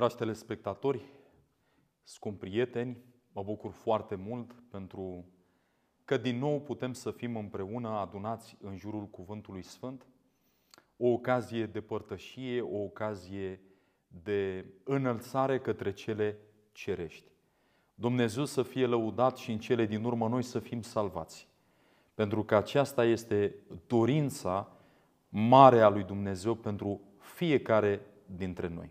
Dragi telespectatori, scump prieteni, mă bucur foarte mult pentru că din nou putem să fim împreună adunați în jurul Cuvântului Sfânt, o ocazie de părtășie, o ocazie de înălțare către cele cerești. Dumnezeu să fie lăudat și în cele din urmă noi să fim salvați. Pentru că aceasta este dorința mare a lui Dumnezeu pentru fiecare dintre noi.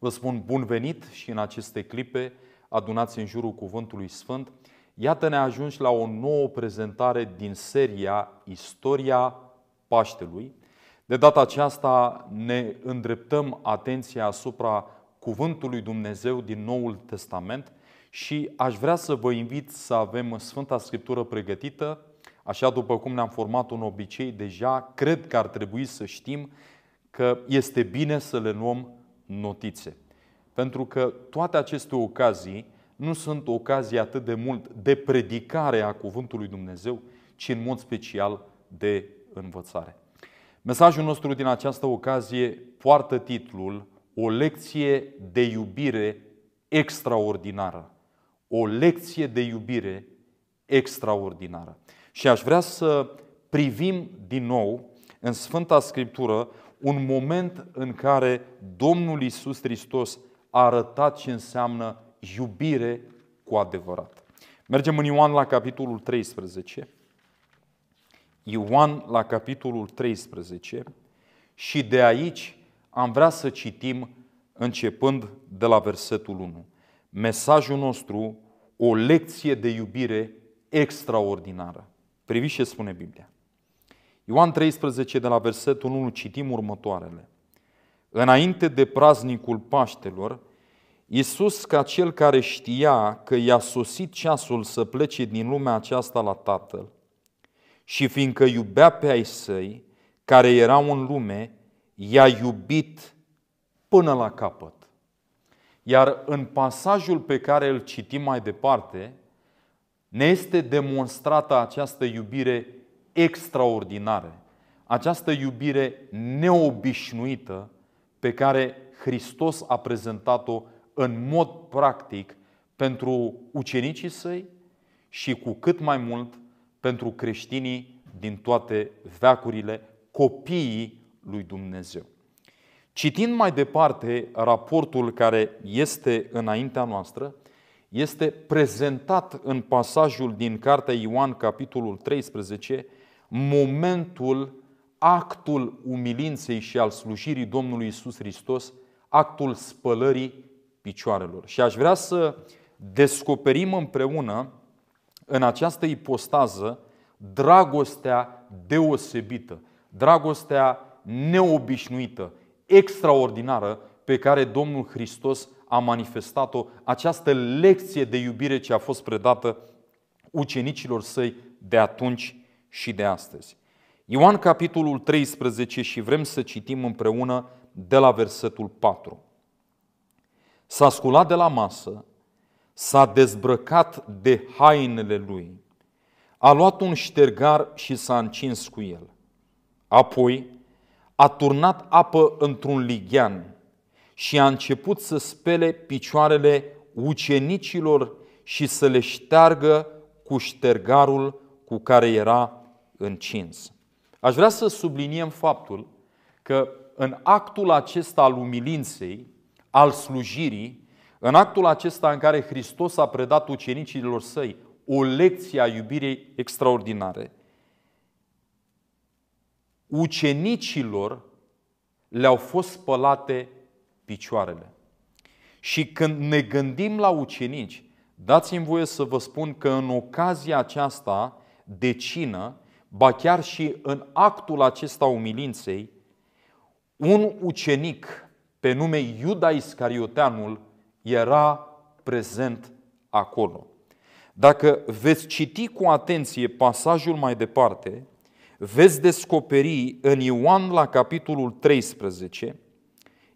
Vă spun bun venit și în aceste clipe adunați în jurul Cuvântului Sfânt. Iată ne ajungi la o nouă prezentare din seria Istoria Paștelui. De data aceasta ne îndreptăm atenția asupra Cuvântului Dumnezeu din Noul Testament și aș vrea să vă invit să avem Sfânta Scriptură pregătită, așa după cum ne-am format un obicei deja, cred că ar trebui să știm că este bine să le luăm notițe. Pentru că toate aceste ocazii nu sunt ocazii atât de mult de predicare a Cuvântului Dumnezeu, ci în mod special de învățare. Mesajul nostru din această ocazie poartă titlul O lecție de iubire extraordinară. O lecție de iubire extraordinară. Și aș vrea să privim din nou în Sfânta Scriptură un moment în care Domnul Isus Hristos a arătat ce înseamnă iubire cu adevărat. Mergem în Ioan la capitolul 13. Ioan la capitolul 13 și de aici am vrea să citim începând de la versetul 1. Mesajul nostru, o lecție de iubire extraordinară. Priviți ce spune Biblia. Ioan 13, de la versetul 1, citim următoarele. Înainte de praznicul Paștelor, Iisus, ca cel care știa că i-a sosit ceasul să plece din lumea aceasta la Tatăl, și fiindcă iubea pe ai săi, care erau în lume, i-a iubit până la capăt. Iar în pasajul pe care îl citim mai departe, ne este demonstrată această iubire extraordinare, această iubire neobișnuită pe care Hristos a prezentat-o în mod practic pentru ucenicii săi și cu cât mai mult pentru creștinii din toate veacurile, copiii lui Dumnezeu. Citind mai departe raportul care este înaintea noastră, este prezentat în pasajul din Cartea Ioan, capitolul 13, momentul, actul umilinței și al slujirii Domnului Isus Hristos, actul spălării picioarelor. Și aș vrea să descoperim împreună în această ipostază dragostea deosebită, dragostea neobișnuită, extraordinară pe care Domnul Hristos a manifestat-o, această lecție de iubire ce a fost predată ucenicilor săi de atunci și de astăzi. Ioan capitolul 13 și vrem să citim împreună de la versetul 4. S-a sculat de la masă, s-a dezbrăcat de hainele lui, a luat un ștergar și s-a încins cu el. Apoi a turnat apă într-un lighean și a început să spele picioarele ucenicilor și să le șteargă cu ștergarul cu care era încins. Aș vrea să subliniem faptul că în actul acesta al umilinței, al slujirii, în actul acesta în care Hristos a predat ucenicilor săi o lecție a iubirii extraordinare, ucenicilor le-au fost spălate picioarele. Și când ne gândim la ucenici, dați-mi voie să vă spun că în ocazia aceasta de cină, ba chiar și în actul acesta umilinței, un ucenic pe nume Iuda Iscarioteanul era prezent acolo. Dacă veți citi cu atenție pasajul mai departe, veți descoperi în Ioan la capitolul 13,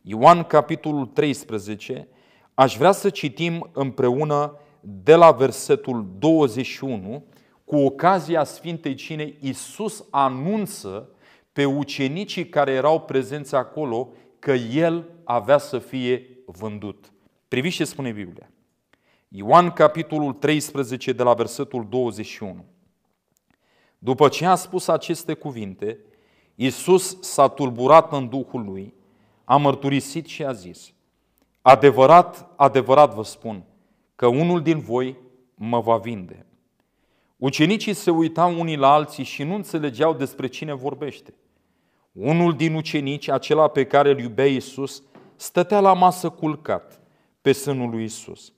Ioan capitolul 13, aș vrea să citim împreună de la versetul 21 cu ocazia Sfintei Cine, Isus anunță pe ucenicii care erau prezenți acolo că el avea să fie vândut. Priviți ce spune Biblia. Ioan, capitolul 13, de la versetul 21. După ce a spus aceste cuvinte, Iisus s-a tulburat în Duhul lui, a mărturisit și a zis, Adevărat, adevărat vă spun, că unul din voi mă va vinde. Ucenicii se uitau unii la alții și nu înțelegeau despre cine vorbește. Unul din ucenici, acela pe care îl iubea Iisus, stătea la masă culcat pe sânul lui Iisus.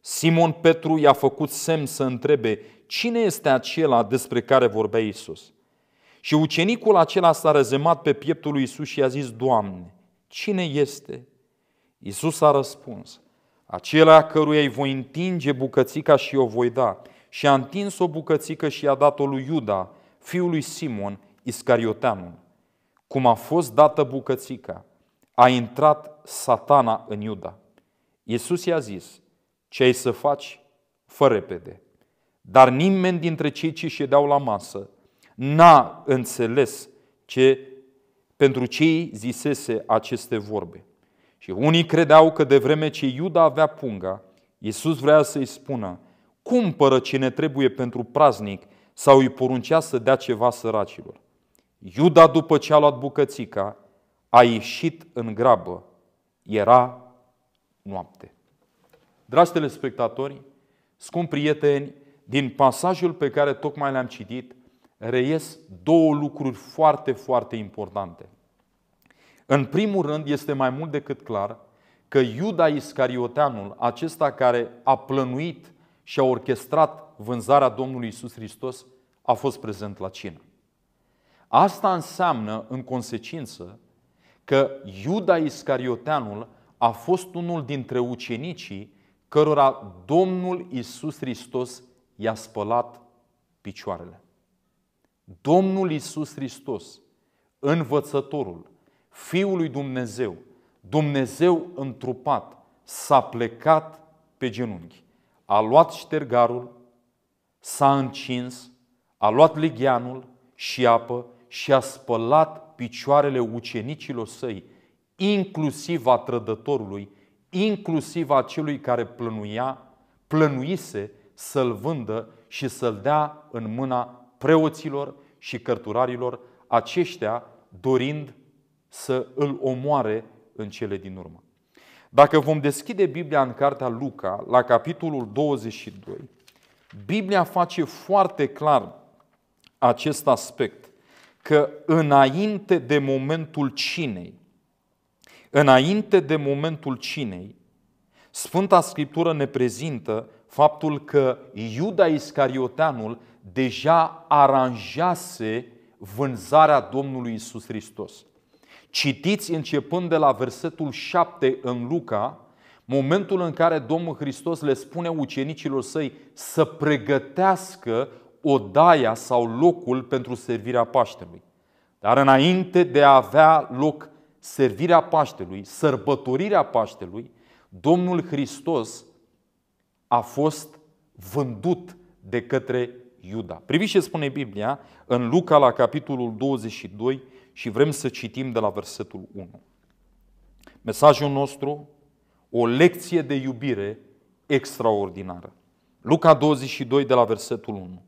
Simon Petru i-a făcut semn să întrebe cine este acela despre care vorbea Iisus. Și ucenicul acela s-a rezemat pe pieptul lui Iisus și i-a zis, Doamne, cine este? Iisus a răspuns, acela căruia îi voi întinge bucățica și o voi da, și a întins o bucățică și i-a dat-o lui Iuda, fiul lui Simon, Iscarioteanul. Cum a fost dată bucățica, a intrat satana în Iuda. Iisus i-a zis, ce ai să faci, fă repede. Dar nimeni dintre cei ce ședeau la masă n-a înțeles ce pentru cei zisese aceste vorbe. Și unii credeau că de vreme ce Iuda avea punga, Iisus vrea să-i spună, cumpără ce ne trebuie pentru praznic sau îi poruncea să dea ceva săracilor. Iuda, după ce a luat bucățica, a ieșit în grabă. Era noapte. Dragi telespectatori, scump prieteni, din pasajul pe care tocmai l-am citit, reies două lucruri foarte, foarte importante. În primul rând, este mai mult decât clar că Iuda Iscarioteanul, acesta care a plănuit și a orchestrat vânzarea Domnului Isus Hristos, a fost prezent la cină. Asta înseamnă, în consecință, că Iuda Iscarioteanul a fost unul dintre ucenicii cărora Domnul Isus Hristos i-a spălat picioarele. Domnul Isus Hristos, învățătorul, Fiul lui Dumnezeu, Dumnezeu întrupat, s-a plecat pe genunchi a luat ștergarul, s-a încins, a luat ligheanul și apă și a spălat picioarele ucenicilor săi, inclusiv a trădătorului, inclusiv a celui care plănuia, plănuise să-l vândă și să-l dea în mâna preoților și cărturarilor, aceștia dorind să îl omoare în cele din urmă. Dacă vom deschide Biblia în cartea Luca, la capitolul 22, Biblia face foarte clar acest aspect, că înainte de momentul cinei, înainte de momentul cinei, Sfânta Scriptură ne prezintă faptul că Iuda Iscarioteanul deja aranjase vânzarea Domnului Isus Hristos. Citiți începând de la versetul 7 în Luca, momentul în care Domnul Hristos le spune ucenicilor săi să pregătească odaia sau locul pentru servirea Paștelui. Dar înainte de a avea loc servirea Paștelui, sărbătorirea Paștelui, Domnul Hristos a fost vândut de către Iuda. Priviți ce spune Biblia în Luca la capitolul 22, și vrem să citim de la versetul 1. Mesajul nostru, o lecție de iubire extraordinară. Luca 22 de la versetul 1.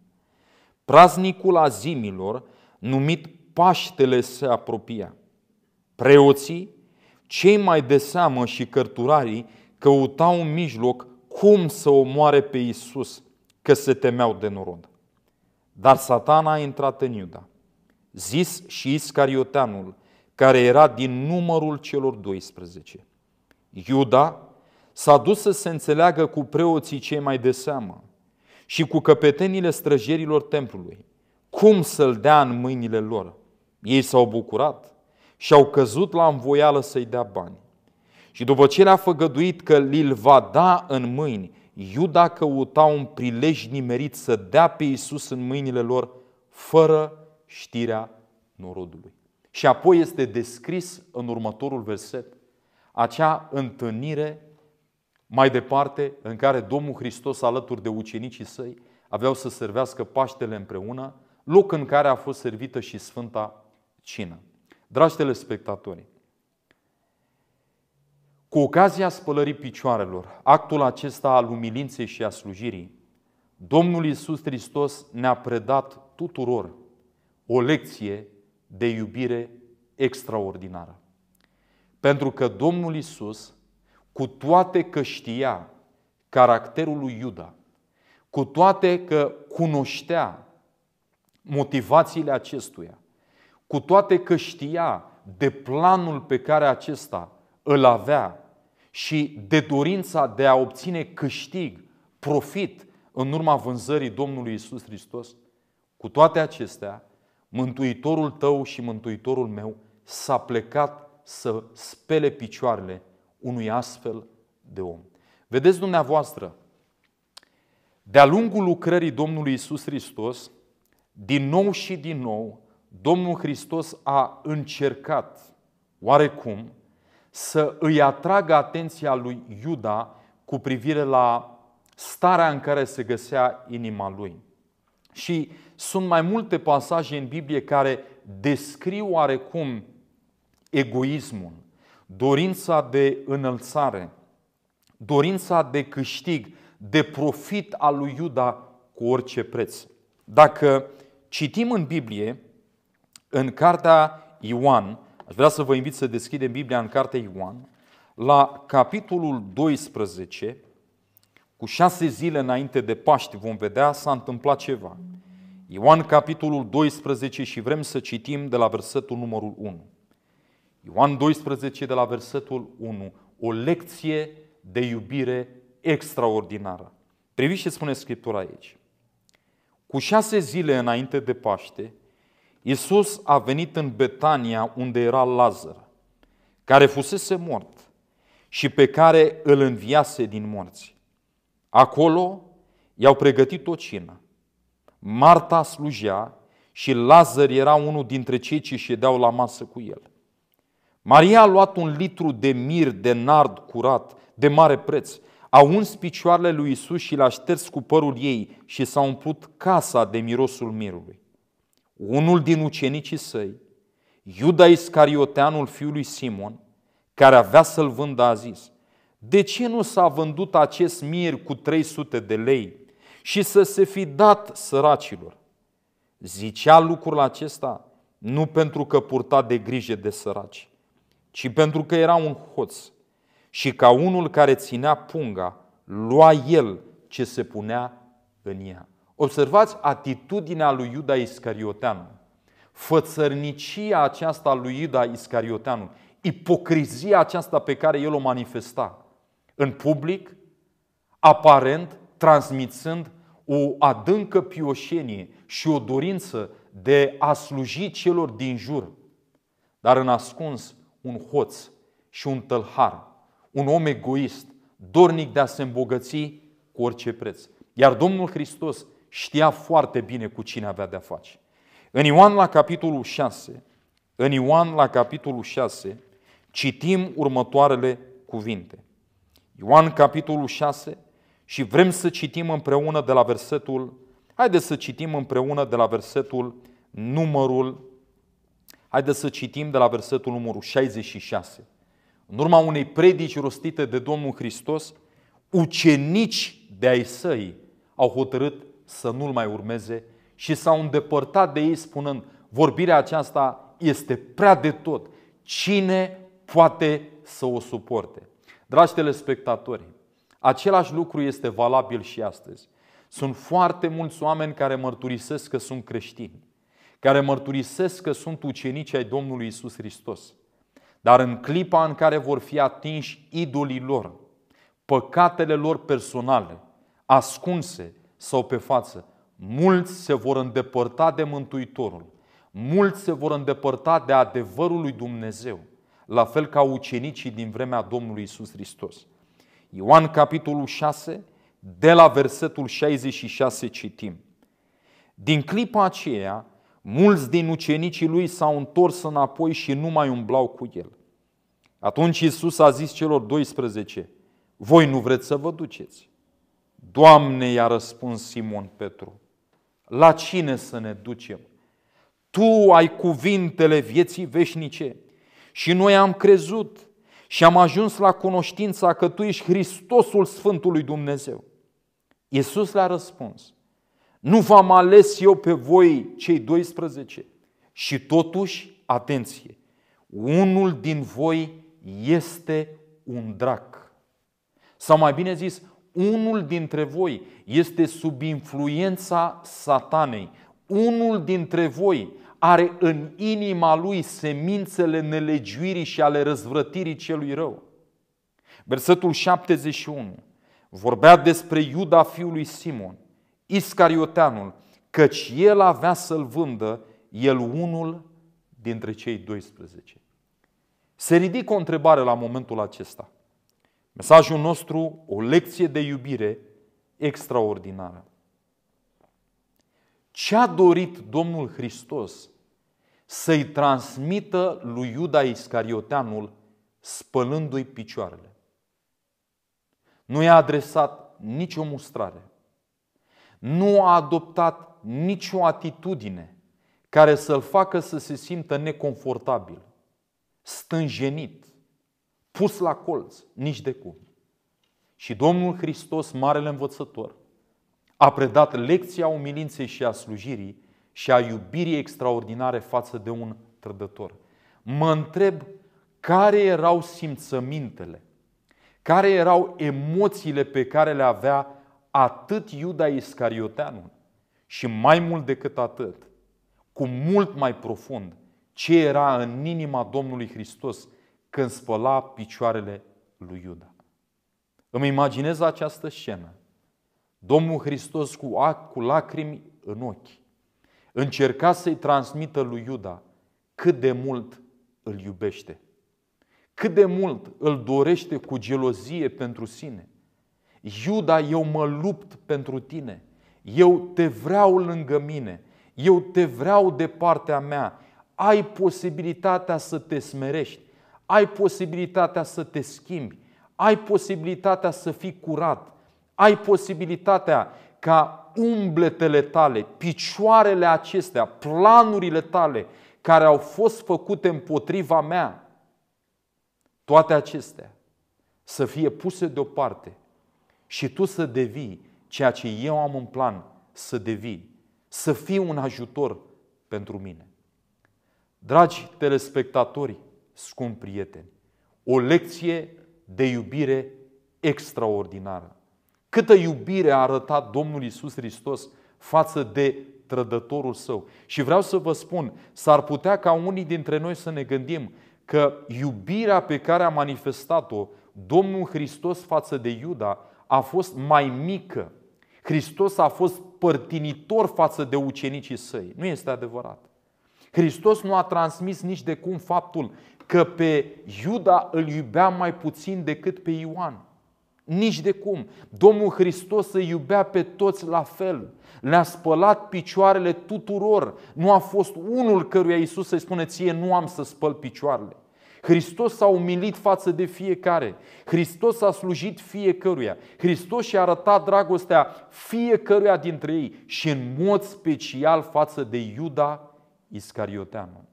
Praznicul azimilor, numit Paștele, se apropia. Preoții, cei mai de seamă și cărturarii căutau un mijloc cum să omoare pe Isus, că se temeau de norod. Dar satana a intrat în Iuda zis și Iscarioteanul, care era din numărul celor 12. Iuda s-a dus să se înțeleagă cu preoții cei mai de seamă și cu căpetenile străjerilor templului. Cum să-l dea în mâinile lor? Ei s-au bucurat și au căzut la învoială să-i dea bani. Și după ce le-a făgăduit că li-l va da în mâini, Iuda căuta un prilej nimerit să dea pe Iisus în mâinile lor, fără știrea norodului. Și apoi este descris în următorul verset acea întâlnire mai departe în care Domnul Hristos alături de ucenicii săi aveau să servească Paștele împreună, loc în care a fost servită și Sfânta Cină. Dragi telespectatori, cu ocazia spălării picioarelor, actul acesta al umilinței și a slujirii, Domnul Iisus Hristos ne-a predat tuturor o lecție de iubire extraordinară. Pentru că Domnul Isus, cu toate că știa caracterul lui Iuda, cu toate că cunoștea motivațiile acestuia, cu toate că știa de planul pe care acesta îl avea și de dorința de a obține câștig, profit în urma vânzării Domnului Isus Hristos, cu toate acestea, Mântuitorul tău și mântuitorul meu s-a plecat să spele picioarele unui astfel de om. Vedeți dumneavoastră, de-a lungul lucrării Domnului Isus Hristos, din nou și din nou, Domnul Hristos a încercat, oarecum, să îi atragă atenția lui Iuda cu privire la starea în care se găsea inima lui. Și sunt mai multe pasaje în Biblie care descriu oarecum egoismul, dorința de înălțare, dorința de câștig, de profit al lui Iuda cu orice preț. Dacă citim în Biblie, în cartea Ioan, aș vrea să vă invit să deschidem Biblia în cartea Ioan, la capitolul 12, cu șase zile înainte de Paști, vom vedea, s-a întâmplat ceva. Ioan, capitolul 12 și vrem să citim de la versetul numărul 1. Ioan 12 de la versetul 1. O lecție de iubire extraordinară. Priviți ce spune Scriptura aici. Cu șase zile înainte de Paște, Iisus a venit în Betania unde era Lazar, care fusese mort și pe care îl înviase din morți. Acolo i-au pregătit o cină. Marta slujea și Lazar era unul dintre cei ce ședeau la masă cu el. Maria a luat un litru de mir de nard curat, de mare preț, a uns picioarele lui Isus și l-a șters cu părul ei și s-a umplut casa de mirosul mirului. Unul din ucenicii săi, Iuda Iscarioteanul fiului Simon, care avea să-l vândă, a zis, de ce nu s-a vândut acest mir cu 300 de lei și să se fi dat săracilor? Zicea lucrul acesta nu pentru că purta de grijă de săraci, ci pentru că era un hoț și ca unul care ținea punga, lua el ce se punea în ea. Observați atitudinea lui Iuda Iscarioteanu, fățărnicia aceasta lui Iuda Iscarioteanu, ipocrizia aceasta pe care el o manifesta în public, aparent, transmițând o adâncă pioșenie și o dorință de a sluji celor din jur, dar în ascuns un hoț și un tălhar, un om egoist, dornic de a se îmbogăți cu orice preț. Iar Domnul Hristos știa foarte bine cu cine avea de-a face. În Ioan la capitolul 6, în Ioan la capitolul 6, citim următoarele cuvinte. Ioan, capitolul 6, și vrem să citim împreună de la versetul, haideți să citim împreună de la versetul numărul, haideți să citim de la versetul numărul 66. În urma unei predici rostite de Domnul Hristos, ucenici de ai săi au hotărât să nu-l mai urmeze și s-au îndepărtat de ei spunând, vorbirea aceasta este prea de tot. Cine poate să o suporte? Dragi telespectatori, același lucru este valabil și astăzi. Sunt foarte mulți oameni care mărturisesc că sunt creștini, care mărturisesc că sunt ucenici ai Domnului Isus Hristos. Dar în clipa în care vor fi atinși idolii lor, păcatele lor personale, ascunse sau pe față, mulți se vor îndepărta de Mântuitorul, mulți se vor îndepărta de adevărul lui Dumnezeu la fel ca ucenicii din vremea Domnului Isus Hristos. Ioan, capitolul 6, de la versetul 66 citim. Din clipa aceea, mulți din ucenicii lui s-au întors înapoi și nu mai umblau cu el. Atunci Isus a zis celor 12, voi nu vreți să vă duceți. Doamne, i-a răspuns Simon Petru, la cine să ne ducem? Tu ai cuvintele vieții veșnice și noi am crezut și am ajuns la cunoștința că tu ești Hristosul Sfântului Dumnezeu. Iisus le-a răspuns, nu v-am ales eu pe voi cei 12 și totuși, atenție, unul din voi este un drac. Sau mai bine zis, unul dintre voi este sub influența satanei. Unul dintre voi are în inima lui semințele nelegiuirii și ale răzvrătirii celui rău. Versetul 71 vorbea despre Iuda fiului Simon, Iscarioteanul, căci el avea să-l vândă, el unul dintre cei 12. Se ridică o întrebare la momentul acesta. Mesajul nostru, o lecție de iubire extraordinară. Ce a dorit Domnul Hristos să-i transmită lui Iuda Iscarioteanul, spălându-i picioarele. Nu i-a adresat nicio mustrare. Nu a adoptat nicio atitudine care să-l facă să se simtă neconfortabil, stânjenit, pus la colț, nici de cum. Și Domnul Hristos, Marele Învățător, a predat lecția umilinței și a slujirii și a iubirii extraordinare față de un trădător. Mă întreb care erau simțămintele, care erau emoțiile pe care le avea atât Iuda Iscarioteanul și mai mult decât atât, cu mult mai profund, ce era în inima Domnului Hristos când spăla picioarele lui Iuda. Îmi imaginez această scenă. Domnul Hristos cu, ac, cu lacrimi în ochi, încerca să-i transmită lui Iuda cât de mult îl iubește, cât de mult îl dorește cu gelozie pentru sine. Iuda, eu mă lupt pentru tine, eu te vreau lângă mine, eu te vreau de partea mea, ai posibilitatea să te smerești, ai posibilitatea să te schimbi, ai posibilitatea să fii curat, ai posibilitatea ca umbletele tale, picioarele acestea, planurile tale care au fost făcute împotriva mea, toate acestea să fie puse deoparte și tu să devii ceea ce eu am în plan să devii, să fii un ajutor pentru mine. Dragi telespectatori, scumpi prieteni, o lecție de iubire extraordinară. Câtă iubire a arătat Domnul Isus Hristos față de trădătorul său. Și vreau să vă spun, s-ar putea ca unii dintre noi să ne gândim că iubirea pe care a manifestat-o Domnul Hristos față de Iuda a fost mai mică. Hristos a fost părtinitor față de ucenicii săi. Nu este adevărat. Hristos nu a transmis nici de cum faptul că pe Iuda îl iubea mai puțin decât pe Ioan. Nici de cum. Domnul Hristos să iubea pe toți la fel. Le-a spălat picioarele tuturor. Nu a fost unul căruia Iisus să-i spune ție nu am să spăl picioarele. Hristos s-a umilit față de fiecare. Hristos a slujit fiecăruia. Hristos și-a arătat dragostea fiecăruia dintre ei și în mod special față de Iuda Iscarioteanu.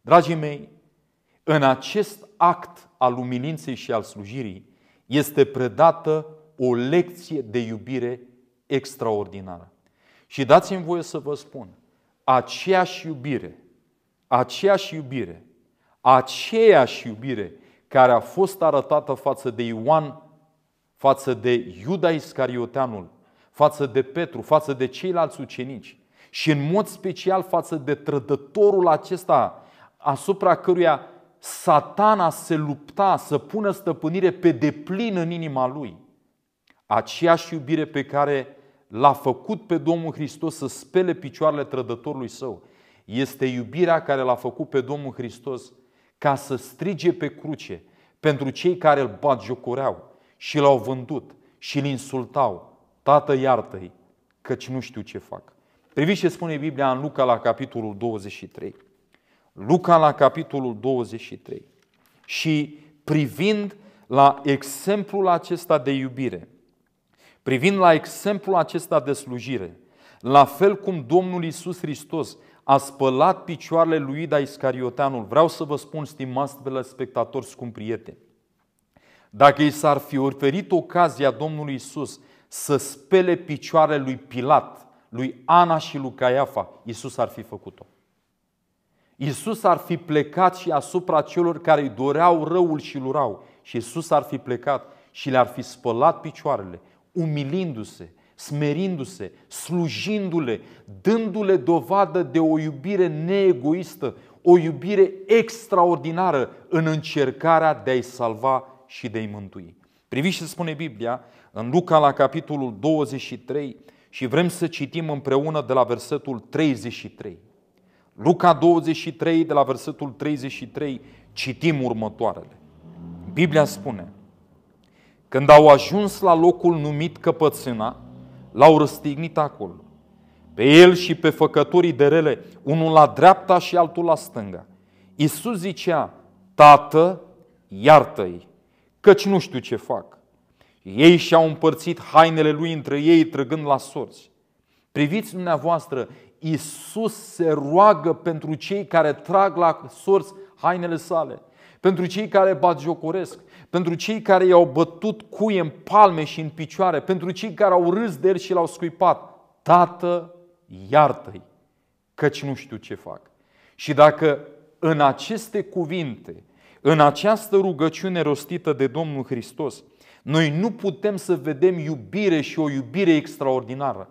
Dragii mei, în acest act al umilinței și al slujirii, este predată o lecție de iubire extraordinară. Și dați-mi voie să vă spun, aceeași iubire, aceeași iubire, aceeași iubire care a fost arătată față de Ioan, față de Iuda Iscarioteanul, față de Petru, față de ceilalți ucenici și în mod special față de trădătorul acesta asupra căruia satana se lupta să pună stăpânire pe deplin în inima lui. Aceeași iubire pe care l-a făcut pe Domnul Hristos să spele picioarele trădătorului său, este iubirea care l-a făcut pe Domnul Hristos ca să strige pe cruce pentru cei care îl jocoreau și l-au vândut și îl insultau. Tată, iartă-i, căci nu știu ce fac. Priviți ce spune Biblia în Luca la capitolul 23. Luca la capitolul 23. Și privind la exemplul acesta de iubire, privind la exemplul acesta de slujire, la fel cum Domnul Isus Hristos a spălat picioarele lui Ida Iscarioteanul, vreau să vă spun, stimați spectatori, scump prieteni, dacă i s-ar fi oferit ocazia Domnului Isus să spele picioarele lui Pilat, lui Ana și lui Caiafa, Isus ar fi făcut-o. Iisus ar fi plecat și asupra celor care îi doreau răul și îl urau. Și Iisus ar fi plecat și le-ar fi spălat picioarele, umilindu-se, smerindu-se, slujindu-le, dându-le dovadă de o iubire neegoistă, o iubire extraordinară în încercarea de a-i salva și de a-i mântui. Priviți ce spune Biblia în Luca la capitolul 23 și vrem să citim împreună de la versetul 33. Luca 23, de la versetul 33, citim următoarele. Biblia spune, când au ajuns la locul numit Căpățâna, l-au răstignit acolo. Pe el și pe făcătorii de rele, unul la dreapta și altul la stânga. Iisus zicea, Tată, iartă-i, căci nu știu ce fac. Ei și-au împărțit hainele lui între ei, trăgând la sorți. Priviți dumneavoastră Isus se roagă pentru cei care trag la sorți hainele sale, pentru cei care bat jocoresc, pentru cei care i-au bătut cuie în palme și în picioare, pentru cei care au râs de el și l-au scuipat. Tată, iartă-i, căci nu știu ce fac. Și dacă în aceste cuvinte, în această rugăciune rostită de Domnul Hristos, noi nu putem să vedem iubire și o iubire extraordinară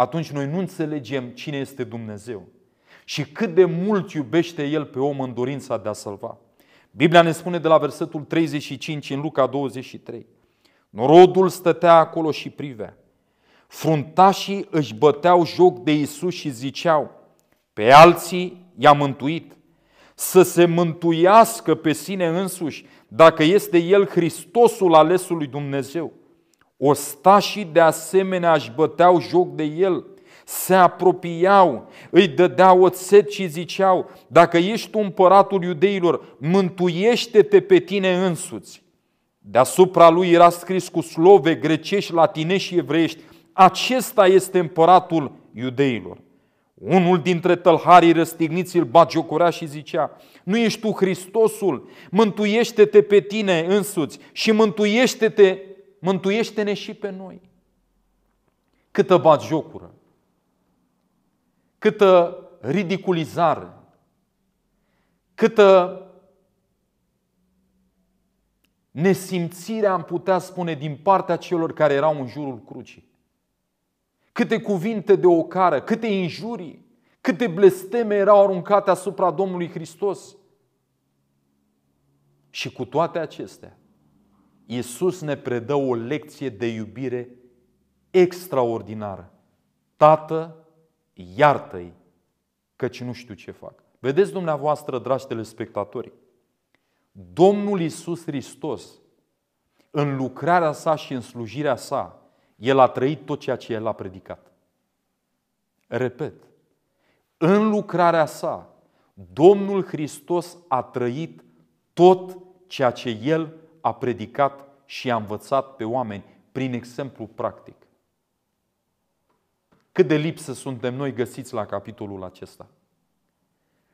atunci noi nu înțelegem cine este Dumnezeu și cât de mult iubește El pe om în dorința de a salva. Biblia ne spune de la versetul 35 în Luca 23. Norodul stătea acolo și privea. Fruntașii își băteau joc de Isus și ziceau, pe alții i-a mântuit, să se mântuiască pe sine însuși, dacă este El Hristosul alesului lui Dumnezeu. Ostașii de asemenea își băteau joc de el, se apropiau, îi dădeau oțet și ziceau, dacă ești împăratul iudeilor, mântuiește-te pe tine însuți. Deasupra lui era scris cu slove grecești, latinești și evreiești, acesta este împăratul iudeilor. Unul dintre tălharii răstigniți îl bagiocorea și zicea, nu ești tu Hristosul, mântuiește-te pe tine însuți și mântuiește-te mântuiește-ne și pe noi. Câtă bat jocură, câtă ridiculizare, câtă nesimțire am putea spune din partea celor care erau în jurul crucii. Câte cuvinte de ocară, câte injurii, câte blesteme erau aruncate asupra Domnului Hristos. Și cu toate acestea, Iisus ne predă o lecție de iubire extraordinară. Tată, iartă-i, căci nu știu ce fac. Vedeți dumneavoastră, dragi telespectatori, Domnul Iisus Hristos, în lucrarea sa și în slujirea sa, El a trăit tot ceea ce El a predicat. Repet, în lucrarea sa, Domnul Hristos a trăit tot ceea ce El a predicat și a învățat pe oameni prin exemplu practic. Cât de lipsă suntem noi găsiți la capitolul acesta?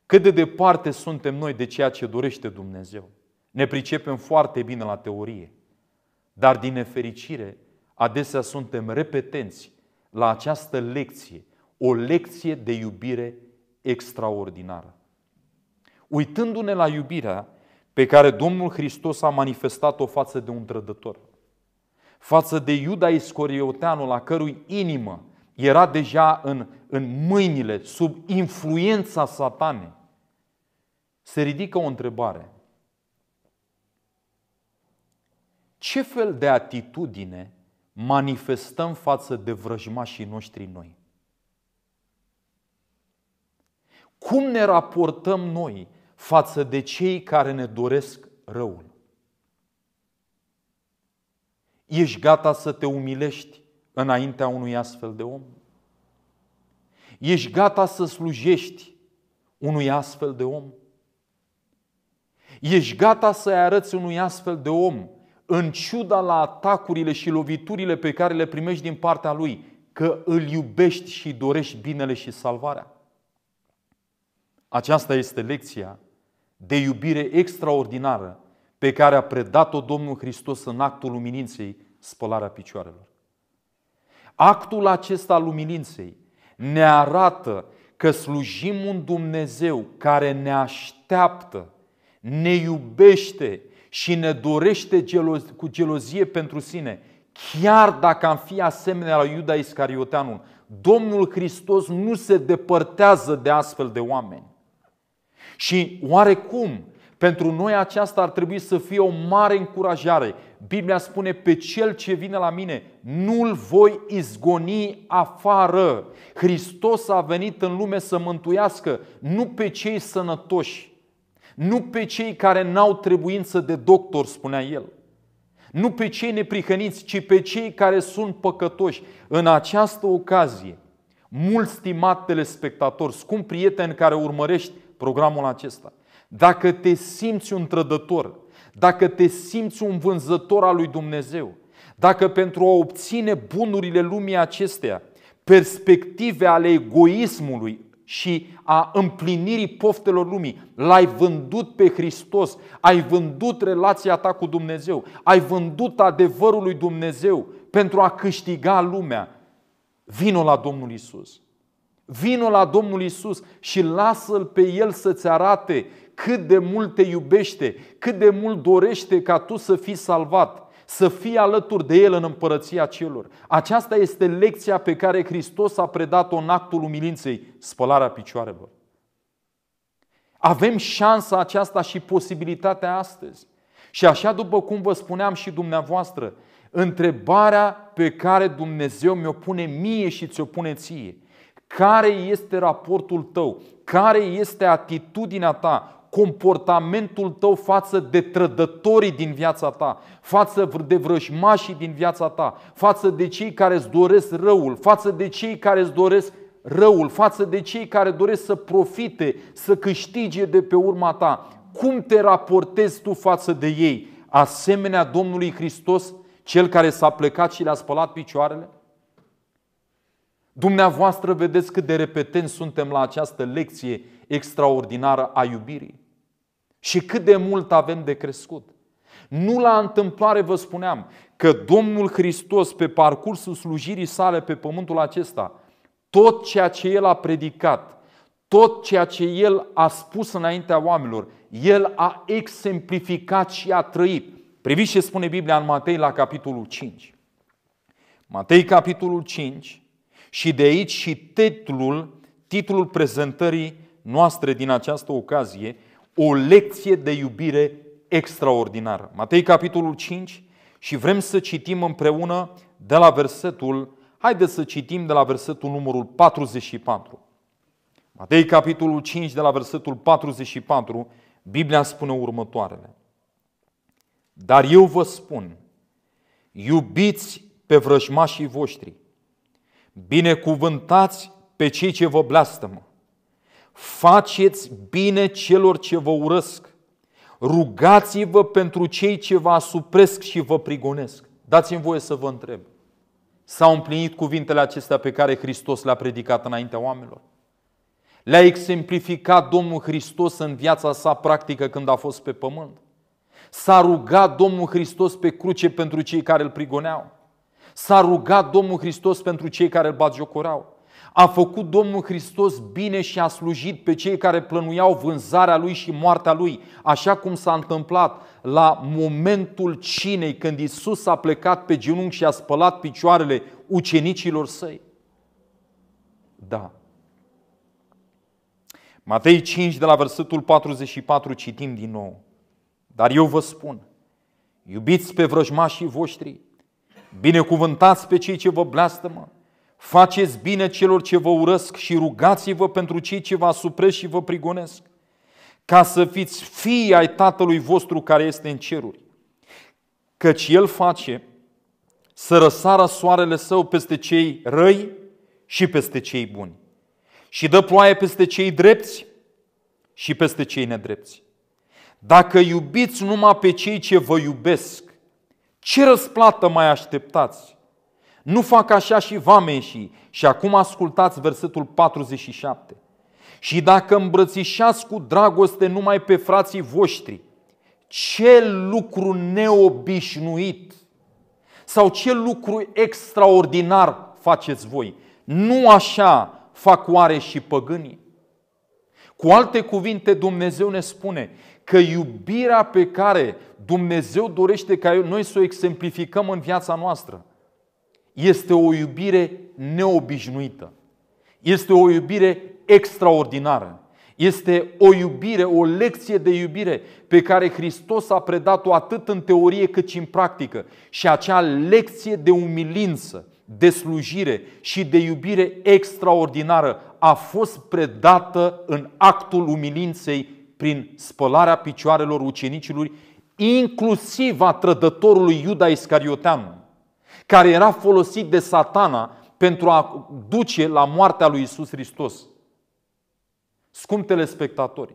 Cât de departe suntem noi de ceea ce dorește Dumnezeu? Ne pricepem foarte bine la teorie, dar din nefericire adesea suntem repetenți la această lecție, o lecție de iubire extraordinară. Uitându-ne la iubirea pe care Domnul Hristos a manifestat-o față de un trădător. Față de Iuda Iscorioteanul, la cărui inimă era deja în, în mâinile, sub influența satanei, se ridică o întrebare. Ce fel de atitudine manifestăm față de vrăjmașii noștri noi? Cum ne raportăm noi față de cei care ne doresc răul. Ești gata să te umilești înaintea unui astfel de om? Ești gata să slujești unui astfel de om? Ești gata să-i arăți unui astfel de om, în ciuda la atacurile și loviturile pe care le primești din partea lui, că îl iubești și dorești binele și salvarea? Aceasta este lecția de iubire extraordinară pe care a predat-o Domnul Hristos în actul lumininței, spălarea picioarelor. Actul acesta al lumininței ne arată că slujim un Dumnezeu care ne așteaptă, ne iubește și ne dorește cu gelozie pentru sine, chiar dacă am fi asemenea la Iuda Iscarioteanul. Domnul Hristos nu se depărtează de astfel de oameni. Și oarecum, pentru noi aceasta ar trebui să fie o mare încurajare. Biblia spune, pe cel ce vine la mine, nu-l voi izgoni afară. Hristos a venit în lume să mântuiască, nu pe cei sănătoși, nu pe cei care n-au trebuință de doctor, spunea el. Nu pe cei neprihăniți, ci pe cei care sunt păcătoși. În această ocazie, Mulți stimat spectatori, scump prieten care urmărești programul acesta. Dacă te simți un trădător, dacă te simți un vânzător al lui Dumnezeu, dacă pentru a obține bunurile lumii acesteia, perspective ale egoismului și a împlinirii poftelor lumii, l-ai vândut pe Hristos, ai vândut relația ta cu Dumnezeu, ai vândut adevărul lui Dumnezeu pentru a câștiga lumea, vino la Domnul Isus. Vino la Domnul Isus și lasă-l pe el să-ți arate cât de mult te iubește, cât de mult dorește ca tu să fii salvat, să fii alături de el în împărăția celor. Aceasta este lecția pe care Hristos a predat-o în actul umilinței, spălarea picioarelor. Avem șansa aceasta și posibilitatea astăzi. Și așa după cum vă spuneam și dumneavoastră, întrebarea pe care Dumnezeu mi-o pune mie și ți-o pune ție – care este raportul tău? Care este atitudinea ta? comportamentul tău față de trădătorii din viața ta, față de vrăjmașii din viața ta, față de cei care îți doresc răul, față de cei care îți doresc răul, față de cei care doresc să profite, să câștige de pe urma ta. Cum te raportezi tu față de ei? Asemenea Domnului Hristos, cel care s-a plecat și le-a spălat picioarele? Dumneavoastră vedeți cât de repetenți suntem la această lecție extraordinară a iubirii și cât de mult avem de crescut. Nu la întâmplare vă spuneam că Domnul Hristos pe parcursul slujirii sale pe pământul acesta, tot ceea ce El a predicat, tot ceea ce El a spus înaintea oamenilor, El a exemplificat și a trăit. Priviți ce spune Biblia în Matei la capitolul 5. Matei capitolul 5, și de aici și titlul, titlul prezentării noastre din această ocazie, o lecție de iubire extraordinară. Matei capitolul 5 și vrem să citim împreună de la versetul, haideți să citim de la versetul numărul 44. Matei capitolul 5 de la versetul 44, Biblia spune următoarele. Dar eu vă spun, iubiți pe vrăjmașii voștri, binecuvântați pe cei ce vă blastămă, faceți bine celor ce vă urăsc, rugați-vă pentru cei ce vă asupresc și vă prigonesc. Dați-mi voie să vă întreb. S-au împlinit cuvintele acestea pe care Hristos le-a predicat înaintea oamenilor? Le-a exemplificat Domnul Hristos în viața sa practică când a fost pe pământ? S-a rugat Domnul Hristos pe cruce pentru cei care îl prigoneau? S-a rugat Domnul Hristos pentru cei care îl batjocorau. A făcut Domnul Hristos bine și a slujit pe cei care plănuiau vânzarea lui și moartea lui, așa cum s-a întâmplat la momentul cinei când Isus a plecat pe genunchi și a spălat picioarele ucenicilor săi. Da. Matei 5 de la versetul 44 citim din nou. Dar eu vă spun, iubiți pe vrăjmașii voștri, Binecuvântați pe cei ce vă blastămă, faceți bine celor ce vă urăsc și rugați-vă pentru cei ce vă supresc și vă prigonesc, ca să fiți fii ai Tatălui vostru care este în ceruri. Căci El face să răsară soarele său peste cei răi și peste cei buni și dă ploaie peste cei drepți și peste cei nedrepți. Dacă iubiți numai pe cei ce vă iubesc, ce răsplată mai așteptați? Nu fac așa și vameșii. Și acum ascultați versetul 47. Și dacă îmbrățișați cu dragoste numai pe frații voștri, ce lucru neobișnuit sau ce lucru extraordinar faceți voi. Nu așa fac oare și păgânii. Cu alte cuvinte, Dumnezeu ne spune că iubirea pe care Dumnezeu dorește ca noi să o exemplificăm în viața noastră. Este o iubire neobișnuită. Este o iubire extraordinară. Este o iubire, o lecție de iubire pe care Hristos a predat-o atât în teorie cât și în practică. Și acea lecție de umilință, de slujire și de iubire extraordinară a fost predată în actul umilinței prin spălarea picioarelor ucenicilor inclusiv a trădătorului Iuda Iscariotean, care era folosit de satana pentru a duce la moartea lui Isus Hristos. Scump telespectatori,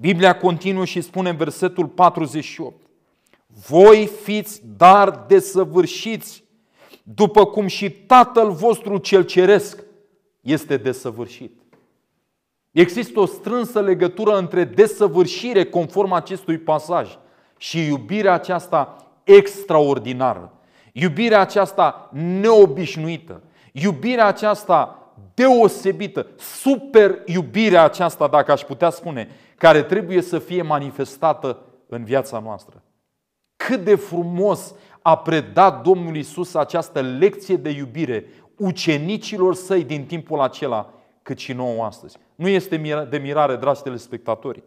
Biblia continuă și spune în versetul 48 Voi fiți dar desăvârșiți, după cum și Tatăl vostru cel ceresc este desăvârșit. Există o strânsă legătură între desăvârșire conform acestui pasaj și iubirea aceasta extraordinară, iubirea aceasta neobișnuită, iubirea aceasta deosebită, super iubirea aceasta, dacă aș putea spune, care trebuie să fie manifestată în viața noastră. Cât de frumos a predat Domnul Isus această lecție de iubire ucenicilor săi din timpul acela, cât și nouă astăzi. Nu este de mirare, dragi telespectatori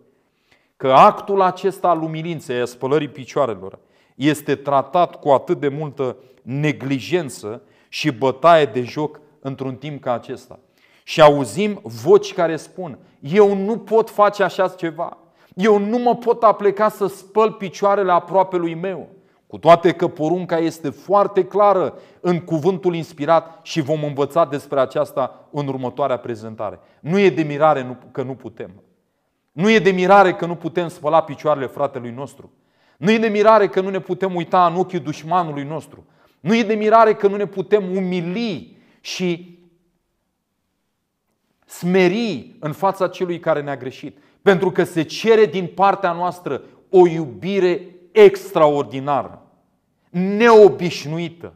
că actul acesta al umilinței, a spălării picioarelor, este tratat cu atât de multă neglijență și bătaie de joc într-un timp ca acesta. Și auzim voci care spun, eu nu pot face așa ceva, eu nu mă pot apleca să spăl picioarele lui meu. Cu toate că porunca este foarte clară în cuvântul inspirat și vom învăța despre aceasta în următoarea prezentare. Nu e de mirare că nu putem. Nu e de mirare că nu putem spăla picioarele fratelui nostru. Nu e de mirare că nu ne putem uita în ochii dușmanului nostru. Nu e de mirare că nu ne putem umili și smeri în fața celui care ne-a greșit. Pentru că se cere din partea noastră o iubire extraordinară, neobișnuită.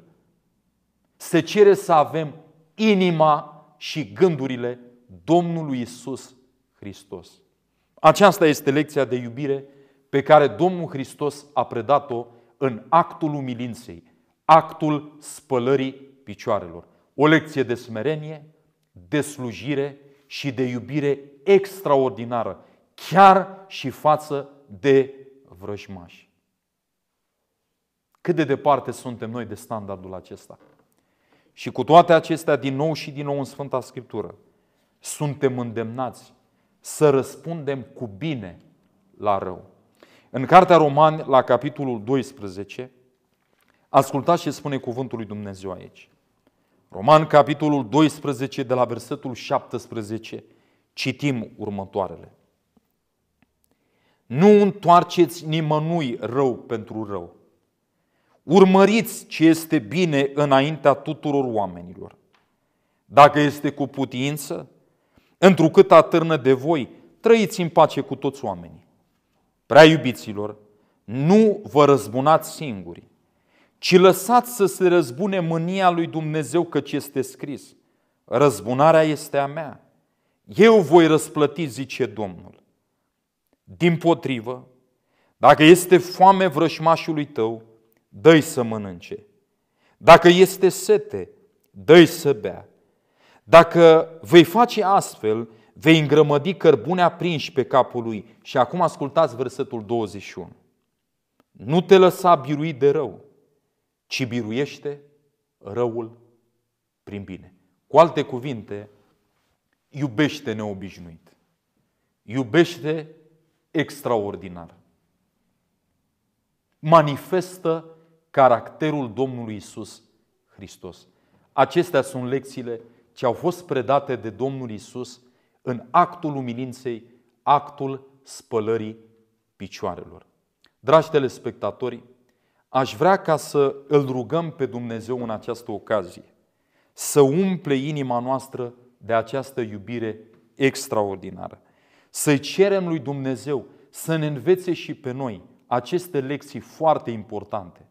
Se cere să avem inima și gândurile Domnului Isus Hristos. Aceasta este lecția de iubire pe care Domnul Hristos a predat-o în actul umilinței, actul spălării picioarelor. O lecție de smerenie, de slujire și de iubire extraordinară, chiar și față de vrăjmași. Cât de departe suntem noi de standardul acesta? Și cu toate acestea, din nou și din nou în Sfânta Scriptură, suntem îndemnați să răspundem cu bine la rău. În Cartea Romani, la capitolul 12, ascultați ce spune cuvântul lui Dumnezeu aici. Roman, capitolul 12, de la versetul 17, citim următoarele. Nu întoarceți nimănui rău pentru rău. Urmăriți ce este bine înaintea tuturor oamenilor. Dacă este cu putință, întrucât atârnă de voi, trăiți în pace cu toți oamenii. Prea iubiților, nu vă răzbunați singuri, ci lăsați să se răzbune mânia lui Dumnezeu, căci este scris. Răzbunarea este a mea. Eu voi răsplăti, zice Domnul. Din potrivă, dacă este foame vrășmașului tău, dă să mănânce. Dacă este sete, dă să bea. Dacă vei face astfel, vei îngrămădi cărbune aprinși pe capul lui. Și acum ascultați versetul 21. Nu te lăsa biruit de rău, ci biruiește răul prin bine. Cu alte cuvinte, iubește neobișnuit. Iubește extraordinar. Manifestă caracterul Domnului Isus Hristos. Acestea sunt lecțiile ce au fost predate de Domnul Isus în actul umilinței, actul spălării picioarelor. Dragi telespectatori, aș vrea ca să îl rugăm pe Dumnezeu în această ocazie, să umple inima noastră de această iubire extraordinară. Să cerem lui Dumnezeu să ne învețe și pe noi aceste lecții foarte importante.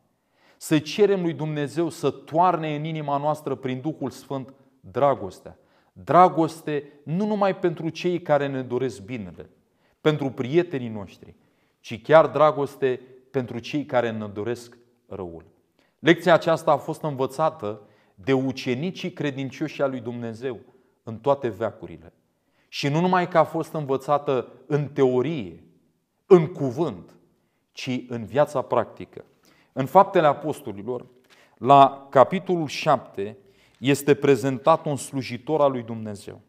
Să cerem lui Dumnezeu să toarne în inima noastră prin Duhul Sfânt dragostea. Dragoste nu numai pentru cei care ne doresc binele, pentru prietenii noștri, ci chiar dragoste pentru cei care ne doresc răul. Lecția aceasta a fost învățată de ucenicii credincioși al lui Dumnezeu în toate veacurile. Și nu numai că a fost învățată în teorie, în cuvânt, ci în viața practică. În Faptele Apostolilor, la capitolul 7, este prezentat un slujitor al lui Dumnezeu.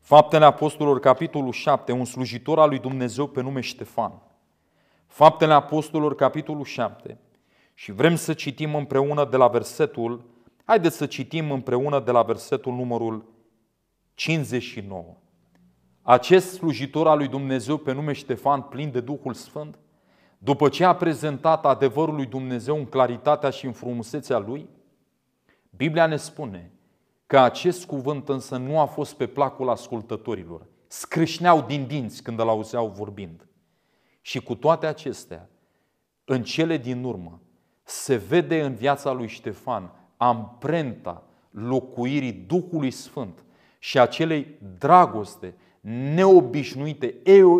Faptele Apostolilor, capitolul 7, un slujitor al lui Dumnezeu pe nume Ștefan. Faptele Apostolilor, capitolul 7. Și vrem să citim împreună de la versetul, haideți să citim împreună de la versetul numărul 59. Acest slujitor al lui Dumnezeu pe nume Ștefan, plin de Duhul Sfânt, după ce a prezentat adevărul lui Dumnezeu în claritatea și în frumusețea lui, Biblia ne spune că acest cuvânt însă nu a fost pe placul ascultătorilor. Scrâșneau din dinți când îl auzeau vorbind. Și cu toate acestea, în cele din urmă, se vede în viața lui Ștefan amprenta locuirii Duhului Sfânt și acelei dragoste neobișnuite,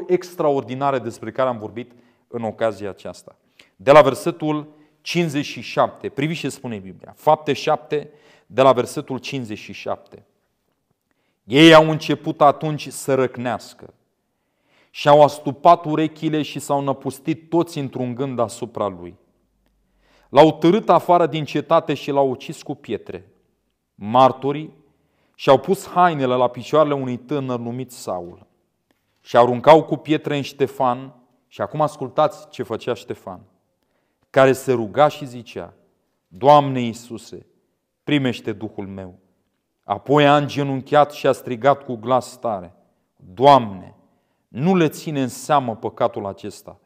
extraordinare despre care am vorbit în ocazia aceasta. De la versetul 57. Priviți ce spune Biblia. Fapte 7, de la versetul 57. Ei au început atunci să răcnească și au astupat urechile și s-au năpustit toți într-un gând asupra lui. L-au târât afară din cetate și l-au ucis cu pietre. Martorii și-au pus hainele la picioarele unui tânăr numit Saul și aruncau cu pietre în Ștefan și acum ascultați ce făcea Ștefan – care se ruga și zicea, Doamne Iisuse, primește Duhul meu. Apoi a îngenunchiat și a strigat cu glas tare, Doamne, nu le ține în seamă păcatul acesta.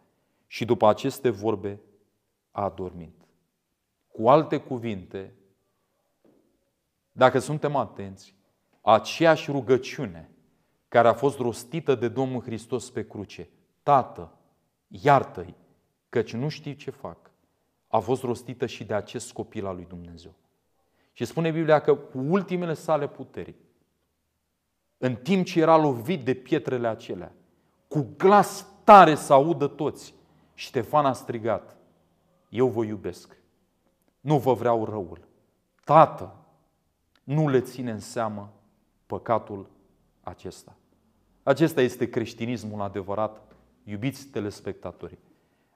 Și după aceste vorbe a adormit. Cu alte cuvinte, dacă suntem atenți, aceeași rugăciune care a fost rostită de Domnul Hristos pe cruce, Tată, iartă-i, căci nu știu ce fac a fost rostită și de acest copil al lui Dumnezeu. Și spune Biblia că cu ultimele sale puteri, în timp ce era lovit de pietrele acelea, cu glas tare să audă toți, Ștefan a strigat, eu vă iubesc, nu vă vreau răul. Tată, nu le ține în seamă păcatul acesta. Acesta este creștinismul adevărat, iubiți telespectatorii.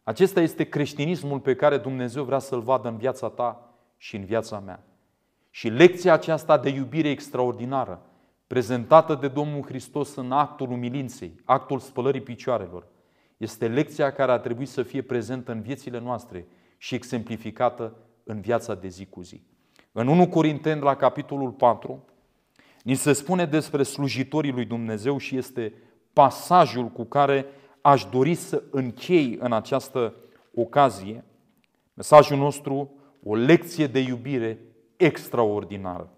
Acesta este creștinismul pe care Dumnezeu vrea să-l vadă în viața ta și în viața mea. Și lecția aceasta de iubire extraordinară, prezentată de Domnul Hristos în actul umilinței, actul spălării picioarelor, este lecția care a trebuit să fie prezentă în viețile noastre și exemplificată în viața de zi cu zi. În 1 Corinteni, la capitolul 4, ni se spune despre slujitorii lui Dumnezeu și este pasajul cu care aș dori să închei în această ocazie mesajul nostru, o lecție de iubire extraordinară.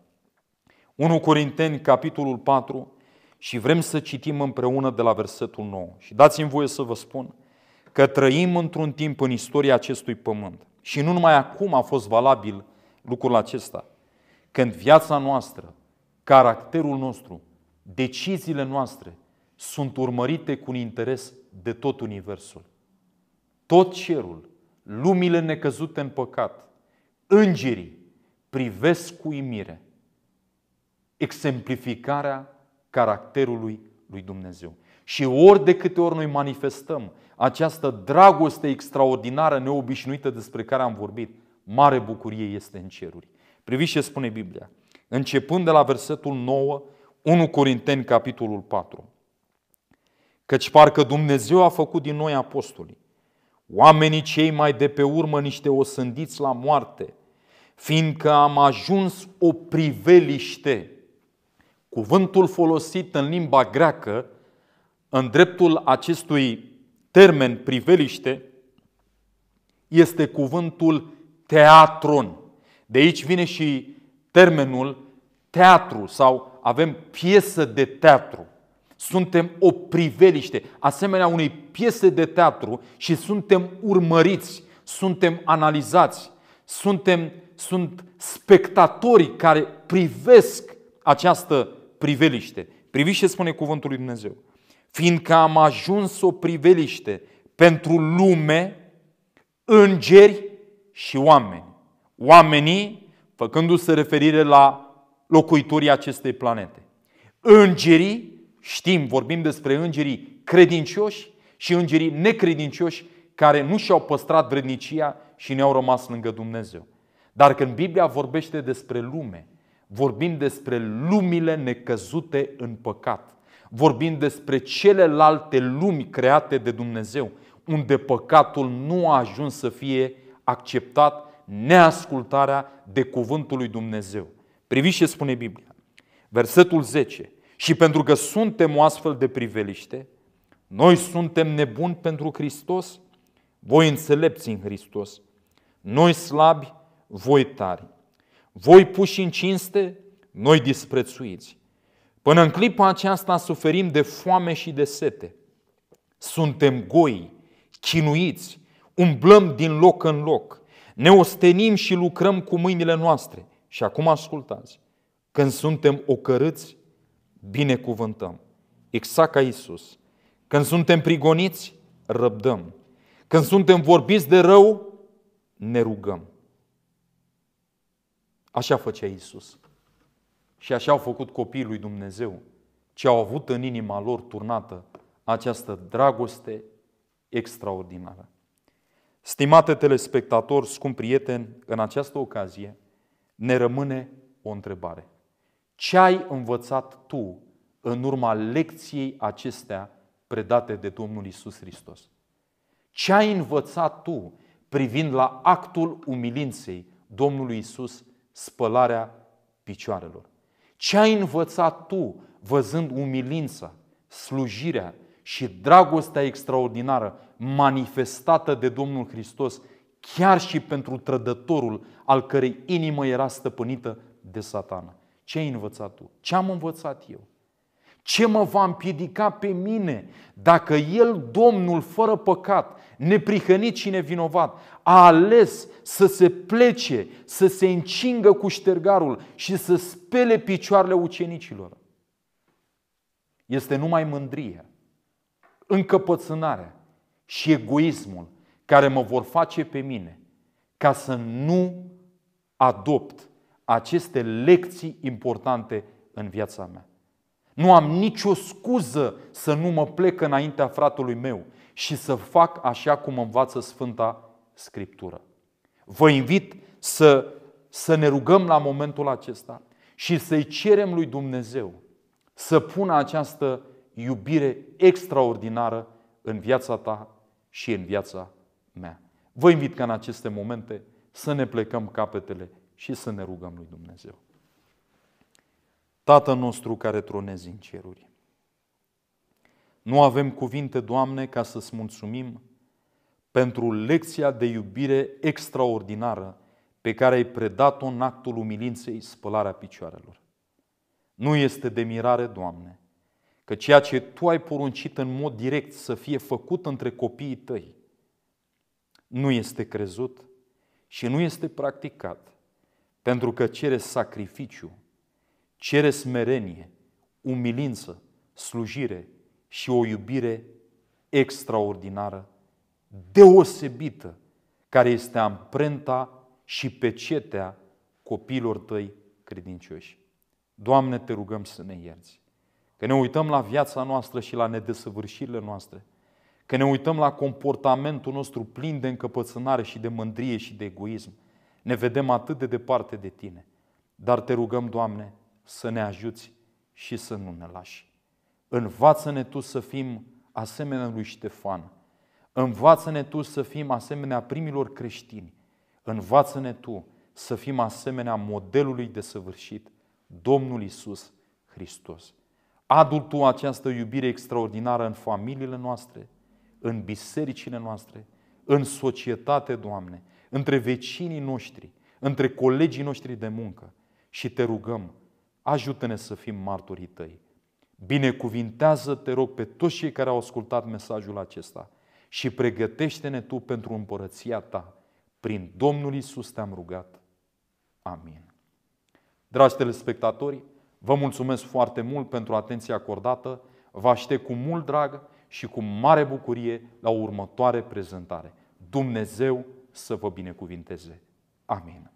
1 Corinteni, capitolul 4, și vrem să citim împreună de la versetul 9. Și dați-mi voie să vă spun că trăim într-un timp în istoria acestui pământ. Și nu numai acum a fost valabil lucrul acesta, când viața noastră, caracterul nostru, deciziile noastre sunt urmărite cu un interes de tot Universul. Tot cerul, lumile necăzute în păcat, îngerii privesc cu imire exemplificarea caracterului lui Dumnezeu. Și ori de câte ori noi manifestăm această dragoste extraordinară, neobișnuită despre care am vorbit, mare bucurie este în ceruri. Priviți ce spune Biblia. Începând de la versetul 9, 1 Corinteni, capitolul 4 căci parcă Dumnezeu a făcut din noi apostoli, oamenii cei mai de pe urmă niște osândiți la moarte, fiindcă am ajuns o priveliște. Cuvântul folosit în limba greacă, în dreptul acestui termen priveliște, este cuvântul teatron. De aici vine și termenul teatru sau avem piesă de teatru. Suntem o priveliște, asemenea unei piese de teatru și suntem urmăriți, suntem analizați, suntem, sunt spectatorii care privesc această priveliște. Priviți ce spune cuvântul lui Dumnezeu. Fiindcă am ajuns o priveliște pentru lume, îngeri și oameni. Oamenii, făcându-se referire la locuitorii acestei planete. Îngerii Știm, vorbim despre îngerii credincioși și îngerii necredincioși care nu și-au păstrat vrednicia și ne-au rămas lângă Dumnezeu. Dar când Biblia vorbește despre lume, vorbim despre lumile necăzute în păcat. Vorbim despre celelalte lumi create de Dumnezeu, unde păcatul nu a ajuns să fie acceptat, neascultarea de cuvântul lui Dumnezeu. Priviți ce spune Biblia. Versetul 10. Și pentru că suntem o astfel de priveliște, noi suntem nebuni pentru Hristos, voi înțelepți în Hristos, noi slabi, voi tari, voi puși în cinste, noi disprețuiți. Până în clipa aceasta suferim de foame și de sete. Suntem goi, chinuiți, umblăm din loc în loc, ne ostenim și lucrăm cu mâinile noastre. Și acum ascultați, când suntem ocărâți, binecuvântăm. Exact ca Isus. Când suntem prigoniți, răbdăm. Când suntem vorbiți de rău, ne rugăm. Așa făcea Isus. Și așa au făcut copiii lui Dumnezeu, ce au avut în inima lor turnată această dragoste extraordinară. Stimate telespectatori, scump prieten, în această ocazie ne rămâne o întrebare ce ai învățat tu în urma lecției acestea predate de Domnul Isus Hristos? Ce ai învățat tu privind la actul umilinței Domnului Isus, spălarea picioarelor? Ce ai învățat tu văzând umilința, slujirea și dragostea extraordinară manifestată de Domnul Hristos chiar și pentru trădătorul al cărei inimă era stăpânită de satana? Ce ai învățat tu? Ce am învățat eu? Ce mă va împiedica pe mine dacă El, Domnul, fără păcat, neprihănit și nevinovat, a ales să se plece, să se încingă cu ștergarul și să spele picioarele ucenicilor? Este numai mândria, încăpățânarea și egoismul care mă vor face pe mine ca să nu adopt aceste lecții importante în viața mea. Nu am nicio scuză să nu mă plec înaintea fratului meu și să fac așa cum învață Sfânta Scriptură. Vă invit să, să ne rugăm la momentul acesta și să-i cerem lui Dumnezeu să pună această iubire extraordinară în viața ta și în viața mea. Vă invit ca în aceste momente să ne plecăm capetele și să ne rugăm lui Dumnezeu. Tatăl nostru care tronezi în ceruri, nu avem cuvinte, Doamne, ca să-ți mulțumim pentru lecția de iubire extraordinară pe care ai predat-o în actul umilinței spălarea picioarelor. Nu este de mirare, Doamne, că ceea ce Tu ai poruncit în mod direct să fie făcut între copiii Tăi nu este crezut și nu este practicat pentru că cere sacrificiu, cere smerenie, umilință, slujire și o iubire extraordinară, deosebită, care este amprenta și pecetea copiilor tăi credincioși. Doamne, te rugăm să ne ierți. Că ne uităm la viața noastră și la nedesăvârșirile noastre. Că ne uităm la comportamentul nostru plin de încăpățânare și de mândrie și de egoism ne vedem atât de departe de Tine, dar Te rugăm, Doamne, să ne ajuți și să nu ne lași. Învață-ne Tu să fim asemenea lui Ștefan. Învață-ne Tu să fim asemenea primilor creștini. Învață-ne Tu să fim asemenea modelului de săvârșit, Domnul Isus Hristos. Adu Tu această iubire extraordinară în familiile noastre, în bisericile noastre, în societate, Doamne, între vecinii noștri, între colegii noștri de muncă și te rugăm, ajută-ne să fim martorii tăi. Binecuvintează, te rog, pe toți cei care au ascultat mesajul acesta și pregătește-ne tu pentru împărăția ta. Prin Domnul Isus te-am rugat. Amin. Dragi telespectatori, vă mulțumesc foarte mult pentru atenția acordată. Vă aștept cu mult drag și cu mare bucurie la următoare prezentare. Dumnezeu să vă binecuvinteze. Amin.